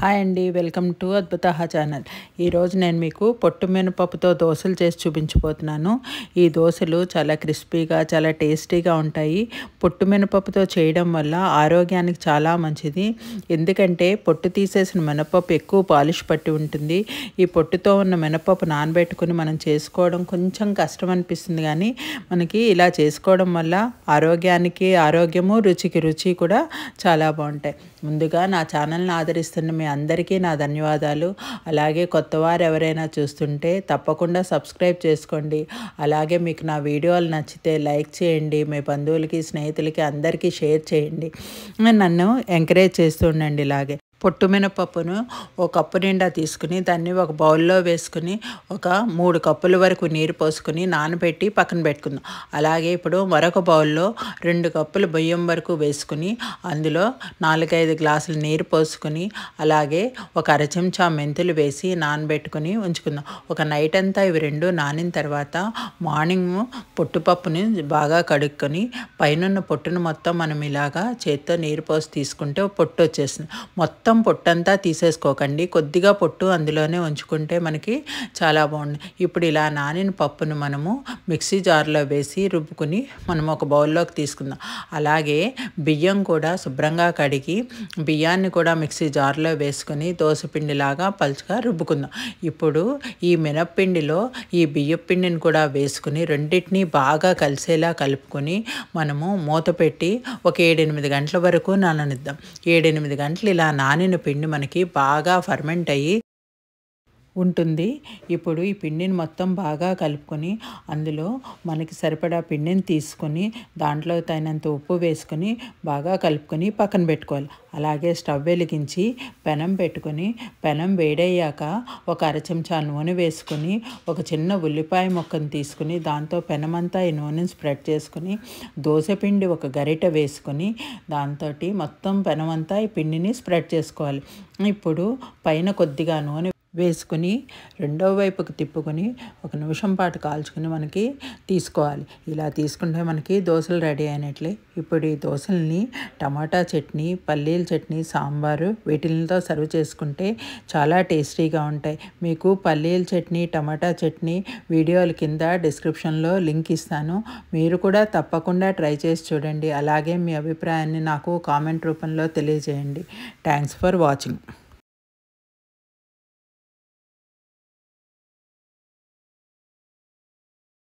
hi అండి welcome to అద్భుతహ channel ఈరోజు నేను మీకు పొట్టు మినపప్పుతో దోశలు చేసి చూపించబోతున్నాను ఈ దోశలు చాలా క్రిస్పీగా చాలా టేస్టీగా ఉంటాయి పొట్టు మినపప్పుతో చేయడం వల్ల ఆరోగ్యానికి చాలా మంచిది ఎందుకంటే పొట్టు తీసేసిన మినపప్పు ఎక్కువ పాలిష్ పట్టి ఉంటుంది ఈ పొట్టుతో ఉన్న మినపప్పు నానబెట్టుకుని మనం చేసుకోవడం కొంచెం కష్టం అనిపిస్తుంది కానీ మనకి ఇలా చేసుకోవడం వల్ల ఆరోగ్యానికి ఆరోగ్యము రుచికి రుచి కూడా చాలా బాగుంటాయి ముందుగా నా ఛానల్ని ఆదరిస్తున్న మీ మీ అందరికీ నా ధన్యవాదాలు అలాగే కొత్తవారు ఎవరైనా చూస్తుంటే తప్పకుండా సబ్స్క్రైబ్ చేసుకోండి అలాగే మీకు నా వీడియోలు నచ్చితే లైక్ చేయండి మీ బంధువులకి స్నేహితులకి అందరికీ షేర్ చేయండి నన్ను ఎంకరేజ్ చేస్తుండండి ఇలాగే పొట్టు మినపప్పును ఒక కప్పు నిండా తీసుకుని దాన్ని ఒక బౌల్లో వేసుకుని ఒక మూడు కప్పుల వరకు నీరు పోసుకుని నానబెట్టి పక్కన పెట్టుకుందాం అలాగే ఇప్పుడు మరొక బౌల్లో రెండు కప్పులు బియ్యం వరకు వేసుకుని అందులో నాలుగైదు గ్లాసులు నీరు పోసుకుని అలాగే ఒక అర చెంచా మెంతులు వేసి నానబెట్టుకుని ఉంచుకుందాం ఒక నైట్ అంతా ఇవి రెండు నానిన తర్వాత మార్నింగ్ పొట్టుపప్పుని బాగా కడుక్కొని పైనున్న పొట్టును మొత్తం మనం ఇలాగా చేత్తో నీరు పోసి తీసుకుంటే పొట్టు వచ్చేస్తుంది మొత్తం మొత్తం పొట్టంతా తీసేసుకోకండి కొద్దిగా పొట్టు అందులోనే ఉంచుకుంటే మనకి చాలా బాగుంది ఇప్పుడు ఇలా నానిన పప్పును మనము మిక్సీ జార్లో వేసి రుబ్బుకుని మనం ఒక బౌల్లోకి తీసుకుందాం అలాగే బియ్యం కూడా శుభ్రంగా కడిగి బియ్యాన్ని కూడా మిక్సీ జార్లో వేసుకుని దోశపిండిలాగా పలుచగా రుబ్బుకుందాం ఇప్పుడు ఈ మినప్పిండిలో ఈ బియ్యపిండిని కూడా వేసుకుని రెండింటిని బాగా కలిసేలా కలుపుకొని మనము మూత పెట్టి ఒక ఏడెనిమిది గంటల వరకు నాననిద్దాం ఏడెనిమిది గంటలు ఇలా నాని మానిన పిండి మనకి బాగా ఫర్మెంట్ అయ్యి ఉంటుంది ఇప్పుడు ఈ పిండిని మొత్తం బాగా కలుపుకొని అందులో మనకి సరిపడా పిండిని తీసుకొని దాంట్లో తగినంత ఉప్పు వేసుకొని బాగా కలుపుకొని పక్కన పెట్టుకోవాలి అలాగే స్టవ్ వెలిగించి పెనం పెట్టుకొని పెనం వేడయ్యాక ఒక అర చెంచా నూనె వేసుకొని ఒక చిన్న ఉల్లిపాయ ముక్కను తీసుకుని దాంతో పెనమంతా ఈ నూనెను స్ప్రెడ్ చేసుకుని దోశపిండి ఒక గరిట వేసుకొని దాంతో మొత్తం పెనమంతా ఈ పిండిని స్ప్రెడ్ చేసుకోవాలి ఇప్పుడు పైన కొద్దిగా నూనె వేసుకుని రెండో వైపుకు తిప్పుకొని ఒక నిమిషం పాటు కాల్చుకుని మనకి తీసుకోవాలి ఇలా తీసుకుంటే మనకి దోశలు రెడీ అయినట్లే ఇప్పుడు ఈ దోశల్ని టమాటా చట్నీ పల్లీల చట్నీ సాంబారు వీటితో సర్వ్ చేసుకుంటే చాలా టేస్టీగా ఉంటాయి మీకు పల్లీల చట్నీ టమాటా చట్నీ వీడియోల కింద డిస్క్రిప్షన్లో లింక్ ఇస్తాను మీరు కూడా తప్పకుండా ట్రై చేసి చూడండి అలాగే మీ అభిప్రాయాన్ని నాకు కామెంట్ రూపంలో తెలియజేయండి థ్యాంక్స్ ఫర్ వాచింగ్